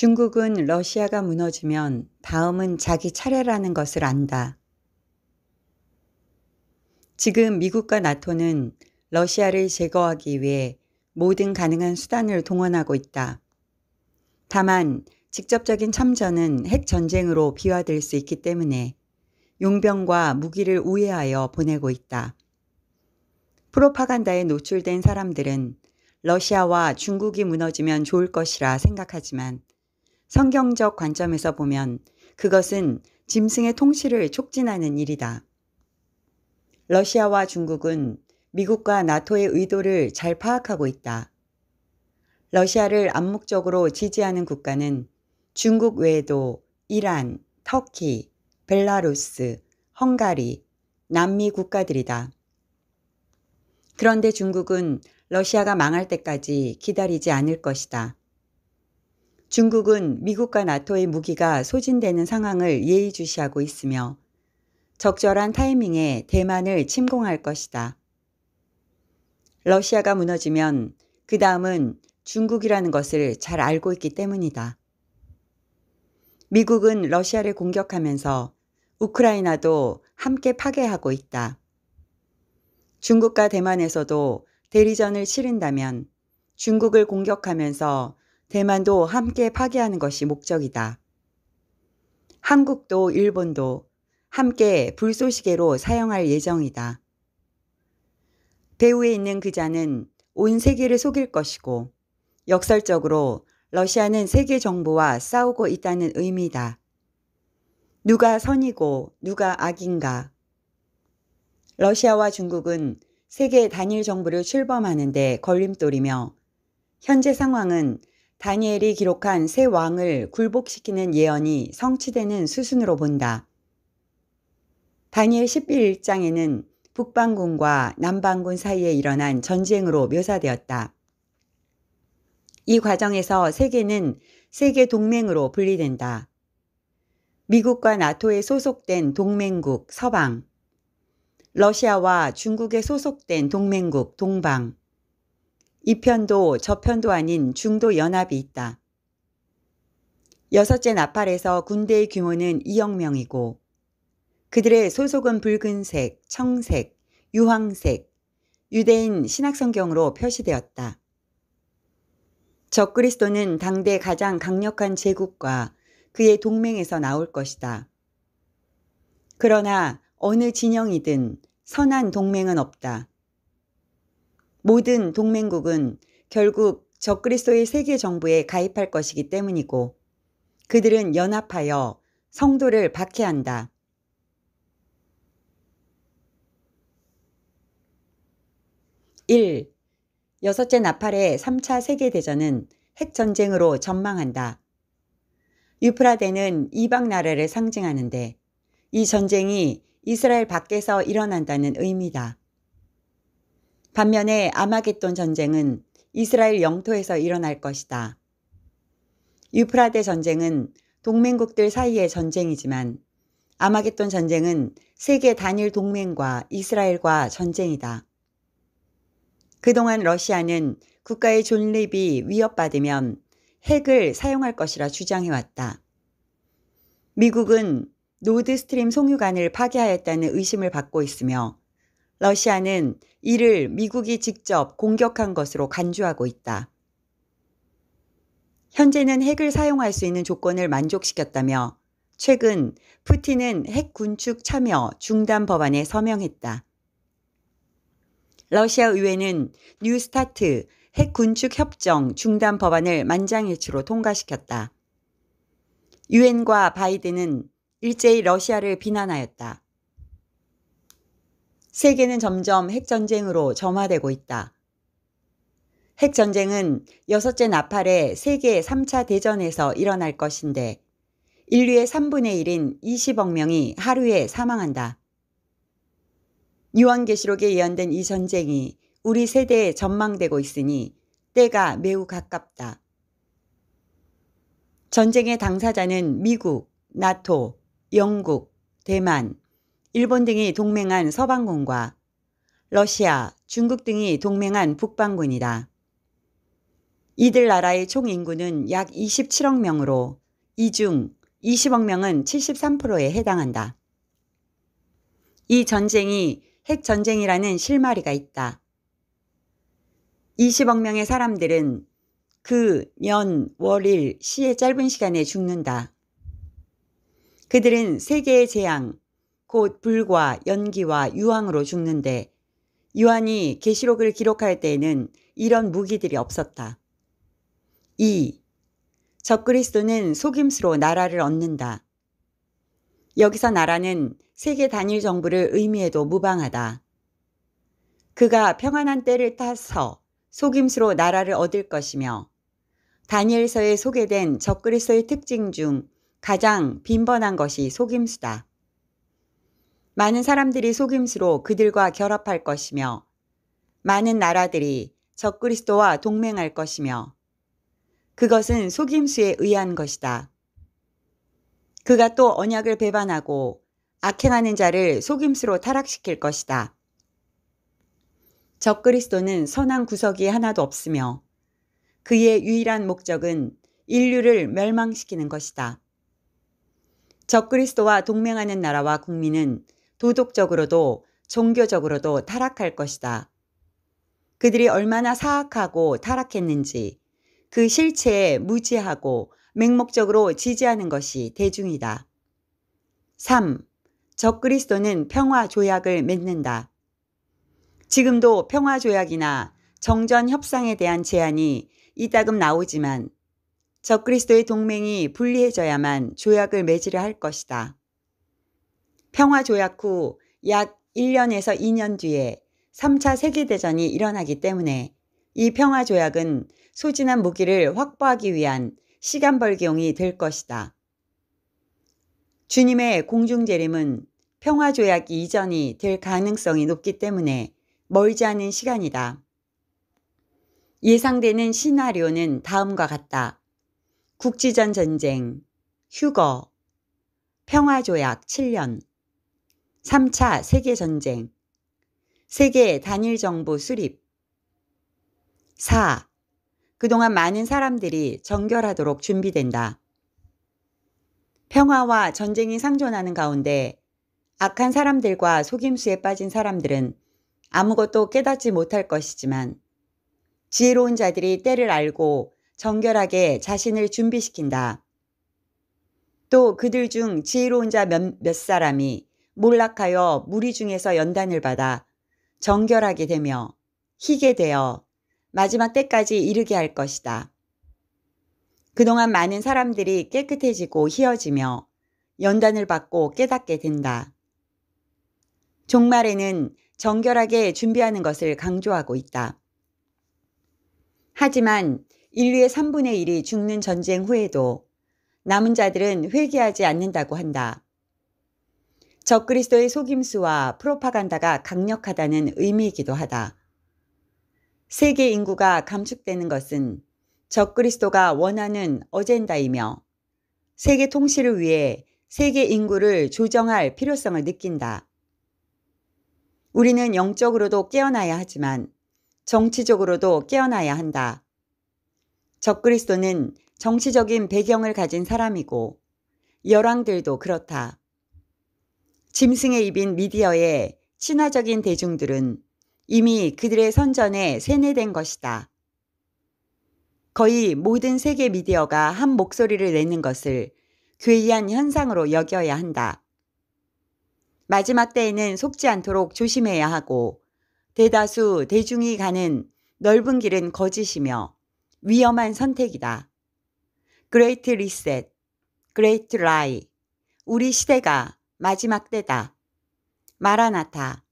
중국은 러시아가 무너지면 다음은 자기 차례라는 것을 안다. 지금 미국과 나토는 러시아를 제거하기 위해 모든 가능한 수단을 동원하고 있다. 다만 직접적인 참전은 핵 전쟁으로 비화될 수 있기 때문에 용병과 무기를 우회하여 보내고 있다. 프로파간다에 노출된 사람들은 러시아와 중국이 무너지면 좋을 것이라 생각하지만 성경적 관점에서 보면 그것은 짐승의 통치를 촉진하는 일이다. 러시아와 중국은 미국과 나토의 의도를 잘 파악하고 있다. 러시아를 암묵적으로 지지하는 국가는 중국 외에도 이란, 터키, 벨라루스, 헝가리, 남미 국가들이다. 그런데 중국은 러시아가 망할 때까지 기다리지 않을 것이다. 중국은 미국과 나토의 무기가 소진되는 상황을 예의주시하고 있으며 적절한 타이밍에 대만을 침공할 것이다. 러시아가 무너지면 그 다음은 중국이라는 것을 잘 알고 있기 때문이다. 미국은 러시아를 공격하면서 우크라이나도 함께 파괴하고 있다. 중국과 대만에서도 대리전을 치른다면 중국을 공격하면서 대만도 함께 파괴하는 것이 목적이다. 한국도 일본도 함께 불쏘시개로 사용할 예정이다. 배후에 있는 그자는 온 세계를 속일 것이고 역설적으로 러시아는 세계 정부와 싸우고 있다는 의미다. 누가 선이고 누가 악인가? 러시아와 중국은 세계 단일 정부를 출범하는데 걸림돌이며 현재 상황은 다니엘이 기록한 새 왕을 굴복시키는 예언이 성취되는 수순으로 본다. 다니엘 11장에는 북방군과 남방군 사이에 일어난 전쟁으로 묘사되었다. 이 과정에서 세계는 세계 동맹으로 분리된다. 미국과 나토에 소속된 동맹국 서방, 러시아와 중국에 소속된 동맹국 동방, 이편도 저편도 아닌 중도 연합이 있다. 여섯째 나팔에서 군대의 규모는 2억 명이고 그들의 소속은 붉은색, 청색, 유황색, 유대인 신학성경으로 표시되었다. 적그리스도는 당대 가장 강력한 제국과 그의 동맹에서 나올 것이다. 그러나 어느 진영이든 선한 동맹은 없다. 모든 동맹국은 결국 적그리스도의 세계 정부에 가입할 것이기 때문이고 그들은 연합하여 성도를 박해한다. 1. 여섯째 나팔의 3차 세계대전은 핵전쟁으로 전망한다. 유프라데는 이방 나라를 상징하는데 이 전쟁이 이스라엘 밖에서 일어난다는 의미다. 반면에 아마겟돈 전쟁은 이스라엘 영토에서 일어날 것이다. 유프라데 전쟁은 동맹국들 사이의 전쟁이지만 아마겟돈 전쟁은 세계 단일 동맹과 이스라엘과 전쟁이다. 그동안 러시아는 국가의 존립이 위협받으면 핵을 사용할 것이라 주장해왔다. 미국은 노드 스트림 송유관을 파괴하였다는 의심을 받고 있으며 러시아는 이를 미국이 직접 공격한 것으로 간주하고 있다. 현재는 핵을 사용할 수 있는 조건을 만족시켰다며 최근 푸틴은 핵 군축 참여 중단 법안에 서명했다. 러시아 의회는 뉴스타트 핵 군축 협정 중단 법안을 만장일치로 통과시켰다. 유엔과 바이든은 일제히 러시아를 비난하였다. 세계는 점점 핵전쟁으로 점화되고 있다. 핵전쟁은 여섯째 나팔의 세계 3차 대전에서 일어날 것인데 인류의 3분의 1인 20억 명이 하루에 사망한다. 유언계시록에 예언된 이 전쟁이 우리 세대에 전망되고 있으니 때가 매우 가깝다. 전쟁의 당사자는 미국, 나토, 영국, 대만, 일본 등이 동맹한 서방군과 러시아, 중국 등이 동맹한 북방군이다. 이들 나라의 총 인구는 약 27억 명으로 이 중 20억 명은 73%에 해당한다. 이 전쟁이 핵전쟁이라는 실마리가 있다. 20억 명의 사람들은 그 년, 월, 일, 시의 짧은 시간에 죽는다. 그들은 세계의 재앙, 곧 불과 연기와 유황으로 죽는데 요한이 계시록을 기록할 때에는 이런 무기들이 없었다. 2. 적그리스도는 속임수로 나라를 얻는다. 여기서 나라는 세계 단일 정부를 의미해도 무방하다. 그가 평안한 때를 타서 속임수로 나라를 얻을 것이며 다니엘서에 소개된 적그리스도의 특징 중 가장 빈번한 것이 속임수다. 많은 사람들이 속임수로 그들과 결합할 것이며 많은 나라들이 적그리스도와 동맹할 것이며 그것은 속임수에 의한 것이다. 그가 또 언약을 배반하고 악행하는 자를 속임수로 타락시킬 것이다. 적그리스도는 선한 구석이 하나도 없으며 그의 유일한 목적은 인류를 멸망시키는 것이다. 적그리스도와 동맹하는 나라와 국민은 도덕적으로도 종교적으로도 타락할 것이다. 그들이 얼마나 사악하고 타락했는지 그 실체에 무지하고 맹목적으로 지지하는 것이 대중이다. 3. 적그리스도는 평화조약을 맺는다. 지금도 평화조약이나 정전협상에 대한 제안이 이따금 나오지만 적그리스도의 동맹이 분리해져야만 조약을 맺으려 할 것이다. 평화조약 후 약 1년에서 2년 뒤에 3차 세계대전이 일어나기 때문에 이 평화조약은 소진한 무기를 확보하기 위한 시간 벌기용이 될 것이다. 주님의 공중재림은 평화조약 이전이 될 가능성이 높기 때문에 멀지 않은 시간이다. 예상되는 시나리오는 다음과 같다. 국지전 전쟁, 휴거, 평화조약 7년, 3차 세계전쟁, 세계 단일 정보 수립. 4. 그동안 많은 사람들이 정결하도록 준비된다. 평화와 전쟁이 상존하는 가운데 악한 사람들과 속임수에 빠진 사람들은 아무것도 깨닫지 못할 것이지만 지혜로운 자들이 때를 알고 정결하게 자신을 준비시킨다. 또 그들 중 지혜로운 자 몇 사람이 몰락하여 무리 중에서 연단을 받아 정결하게 되며 희게 되어 마지막 때까지 이르게 할 것이다. 그동안 많은 사람들이 깨끗해지고 희어지며 연단을 받고 깨닫게 된다. 종말에는 정결하게 준비하는 것을 강조하고 있다. 하지만 인류의 3분의 1이 죽는 전쟁 후에도 남은 자들은 회개하지 않는다고 한다. 적그리스도의 속임수와 프로파간다가 강력하다는 의미이기도 하다. 세계 인구가 감축되는 것은 적그리스도가 원하는 어젠다이며 세계 통치를 위해 세계 인구를 조정할 필요성을 느낀다. 우리는 영적으로도 깨어나야 하지만 정치적으로도 깨어나야 한다. 적그리스도는 정치적인 배경을 가진 사람이고 열왕들도 그렇다. 짐승의 입인 미디어의 친화적인 대중들은 이미 그들의 선전에 세뇌된 것이다. 거의 모든 세계 미디어가 한 목소리를 내는 것을 괴이한 현상으로 여겨야 한다. 마지막 때에는 속지 않도록 조심해야 하고 대다수 대중이 가는 넓은 길은 거짓이며 위험한 선택이다. 그레이트 리셋, 그레이트 라이, 우리 시대가 마지막 때다. 마라나타.